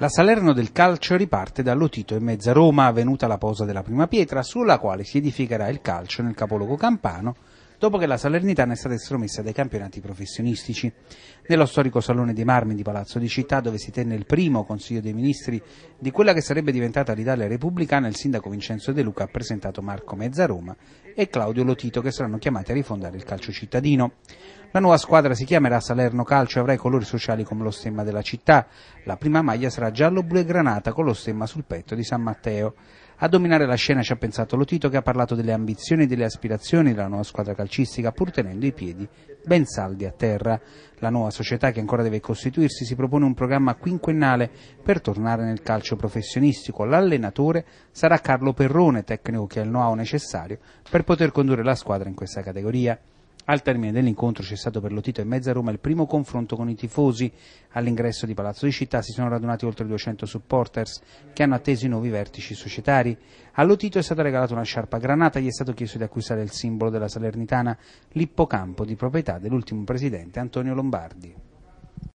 La Salerno del calcio riparte dall'Otito Lotito in mezza Roma, avvenuta la posa della prima pietra, sulla quale si edificherà il calcio nel capoluogo campano, dopo che la Salernitana è stata estromessa dai campionati professionistici. Nello storico Salone dei Marmi di Palazzo di Città, dove si tenne il primo Consiglio dei Ministri di quella che sarebbe diventata l'Italia repubblicana, il sindaco Vincenzo De Luca ha presentato Marco Mezzaroma e Claudio Lotito che saranno chiamati a rifondare il calcio cittadino. La nuova squadra si chiamerà Salerno Calcio e avrà i colori sociali come lo stemma della città. La prima maglia sarà giallo-blu e granata con lo stemma sul petto di San Matteo. A dominare la scena ci ha pensato Lotito che ha parlato delle ambizioni e delle aspirazioni della nuova squadra calcistica pur tenendo i piedi ben saldi a terra. La nuova società che ancora deve costituirsi si propone un programma quinquennale per tornare nel calcio professionistico. L'allenatore sarà Carlo Perrone, tecnico che ha il know-how necessario per poter condurre la squadra in questa categoria. Al termine dell'incontro c'è stato per Lotito e Mezza Roma il primo confronto con i tifosi. All'ingresso di Palazzo di Città si sono radunati oltre 200 supporters che hanno atteso i nuovi vertici societari. A Lotito è stata regalata una sciarpa granata gli è stato chiesto di acquistare il simbolo della Salernitana, l'ippocampo di proprietà dell'ultimo presidente Antonio Lombardi.